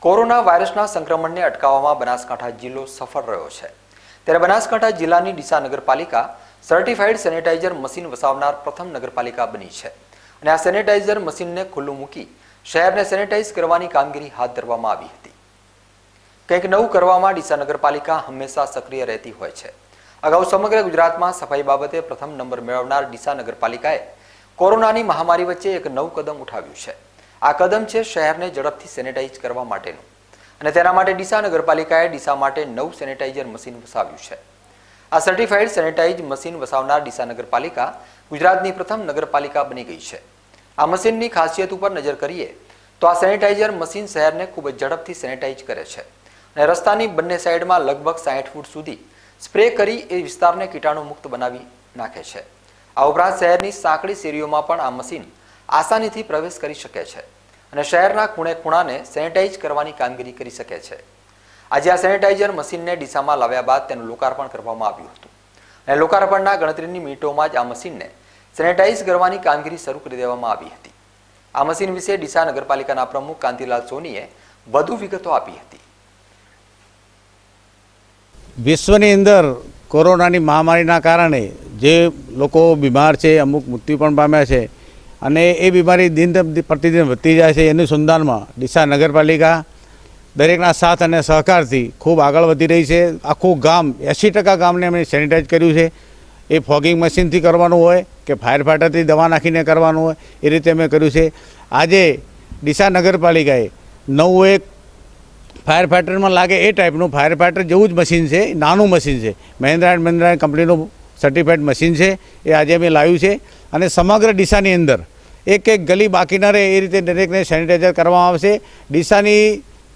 corona વાયરસના સંક્રમણને અટકાવવામાં બનાસકાંઠા જિલ્લો સફળ રહ્યો છે ત્યારે બનાસકાંઠા જિલ્લાની ડીસા નગરપાલિકા સર્ટિફાઈડ સેનેટાઇઝર મશીન વસાવનાર પ્રથમ નગરપાલિકા બની છે અને આ સેનેટાઇઝર મશીનને ખુલ્લું મૂકી શહેરને સેનેટાઇઝ કરવાની કામગીરી હાથ ધરવામાં આવી હતી કંઈક નવું કરવામાં ડીસા નગરપાલિકા હંમેશા સક્રિય રહેતી હોય છે અગાઉ સમગ્ર ગુજરાતમાં સફાઈ બાબતે પ્રથમ નંબર મેળવનાર ડીસા નગરપાલિકાએ કોરોનાની મહામારી વચ્ચે એક નવું કદમ ઉઠાવ્યું છે આ કદમ છે શહેરને ઝડપથી સેનેટાઈઝ કરવા માટેનું અને તેના માટે ડીસા નગરપાલિકાએ ડીસા માટે નવ સેનેટાઇઝર મશીન વસાવ્યું છે આ સર્ટિફાઈડ સેનેટાઇઝ મશીન વસાવનાર ડીસા નગરપાલિકા ગુજરાતની પ્રથમ નગરપાલિકા બની ગઈ છે આ મશીનની ખાસિયત ઉપર નજર કરીએ તો આ સેનેટાઇઝર મશીન શહેરને ખૂબ જ ઝડપથી સેનેટાઈઝ કરે છે અને રસ્તાની બંને સાઈડમાં લગભગ સાઠ ફૂટ સુધી સ્પ્રે કરી એ વિસ્તારને કીટાણુ મુક્ત બનાવી નાખે છે આ ઉપરાંત શહેરની સાંકડી શેરીઓમાં પણ આ મશીન આસાનીથી પ્રવેશ કરી શકે છે અને શહેરના ખૂણે ખૂણાને સેનેટાઇઝ કરવાની કામગીરી કરી શકે છે આજે આ સેનિટાઈઝર મશીનને ડીસામાં લાવ્યા બાદ તેનું લોકાર્પણ કરવામાં આવ્યું હતું અને લોકાર્પણના ગણતરીની મિનિટોમાં જ આ મશીનને સેનેટાઈઝ કરવાની કામગીરી શરૂ કરી દેવામાં આવી હતી આ મશીન વિશે ડીસા નગરપાલિકાના પ્રમુખ કાંતિલાલ સોનીએ વધુ વિગતો આપી હતી વિશ્વની અંદર કોરોનાની મહામારીના કારણે જે લોકો બીમાર છે અમુક મૃત્યુ પણ પામ્યા છે અને એ બીમારી દિન પ્રતિદિન વધતી જાય છે એનું સંધાનમાં ડીસા નગરપાલિકા દરેકના સાથ અને સહકારથી ખૂબ આગળ વધી રહી છે આખું ગામ એંસી ટકા ગામને અમે સેનિટાઈઝ કર્યું છે એ ફોગિંગ મશીનથી કરવાનું હોય કે ફાયર ફાઈટરથી દવા નાખીને કરવાનું હોય એ રીતે અમે કર્યું છે આજે ડીસા નગરપાલિકાએ નવું એક ફાયર ફાઈટરમાં લાગે એ ટાઈપનું ફાયર ફાઈટર જેવું જ મશીન છે નાનું મશીન છે મહેન્દ્રા એન્ડ મહેન્દ્રા કંપનીનું સર્ટિફાઈડ મશીન છે એ આજે અમે લાવ્યું છે અને સમગ્ર ડીસાની અંદર એક એક ગલી બાકી ન રહે એ રીતે દરેકને સેનિટાઈઝર કરવામાં આવશે ડીસાની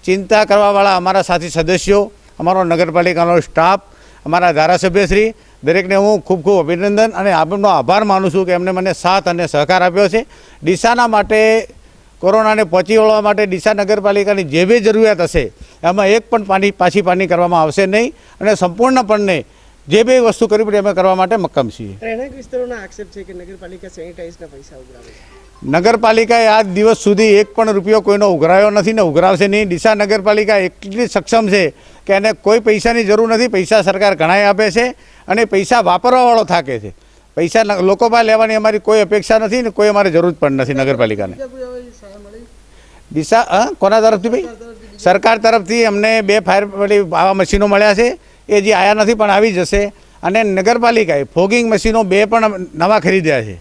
ચિંતા કરવાવાળા અમારા સાથી સદસ્યો અમારો નગરપાલિકાનો સ્ટાફ અમારા ધારાસભ્યશ્રી દરેકને હું ખૂબ ખૂબ અભિનંદન અને આપનો આભાર માનું છું કે એમને મને સાથ અને સહકાર આપ્યો છે ડીસાના માટે કોરોનાને પહોંચી વળવા માટે ડીસા નગરપાલિકાની જે બી જરૂરિયાત હશે એમાં એક પણ પાણી પાછી પાણી કરવામાં આવશે નહીં અને સંપૂર્ણપણને જે બે વસ્તુ કરવી પડે અમે કરવા માટે મક્કમ છીએ નગરપાલિકાએ આજ દિવસ સુધી એક પણ રૂપિયો કોઈનો ઉઘરાયો નથી ને ઉઘરાવશે નહીં ડીસા નગરપાલિકા એટલી સક્ષમ છે કે એને કોઈ પૈસાની જરૂર નથી પૈસા સરકાર ઘણાય આપે છે અને પૈસા વાપરવાવાળો થાકે છે પૈસા લોકો પાસે લેવાની અમારી કોઈ અપેક્ષા નથી ને કોઈ અમારે જરૂર પણ નથી નગરપાલિકાને ડીસા કોના તરફથી ભાઈ સરકાર તરફથી અમને બે ફાયર આવા મશીનો મળ્યા છે એ જે આયા નથી પણ આવી જશે અને નગરપાલિકાએ ફોગિંગ મશીનો બે પણ નવા ખરીદ્યા છે